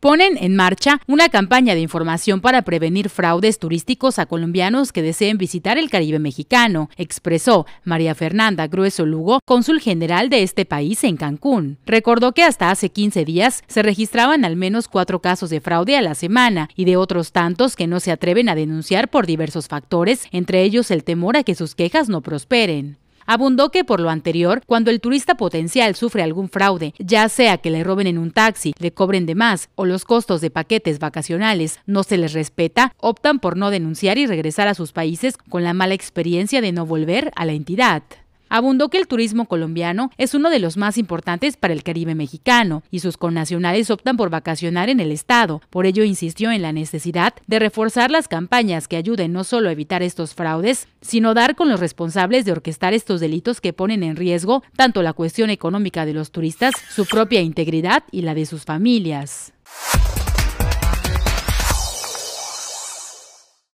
ponen en marcha una campaña de información para prevenir fraudes turísticos a colombianos que deseen visitar el Caribe mexicano, expresó María Fernanda Grueso Lugo, cónsul general de este país en Cancún. Recordó que hasta hace 15 días se registraban al menos cuatro casos de fraude a la semana y de otros tantos que no se atreven a denunciar por diversos factores, entre ellos el temor a que sus quejas no prosperen abundó que por lo anterior, cuando el turista potencial sufre algún fraude, ya sea que le roben en un taxi, le cobren de más o los costos de paquetes vacacionales no se les respeta, optan por no denunciar y regresar a sus países con la mala experiencia de no volver a la entidad. Abundó que el turismo colombiano es uno de los más importantes para el Caribe mexicano y sus connacionales optan por vacacionar en el Estado. Por ello insistió en la necesidad de reforzar las campañas que ayuden no solo a evitar estos fraudes, sino dar con los responsables de orquestar estos delitos que ponen en riesgo tanto la cuestión económica de los turistas, su propia integridad y la de sus familias.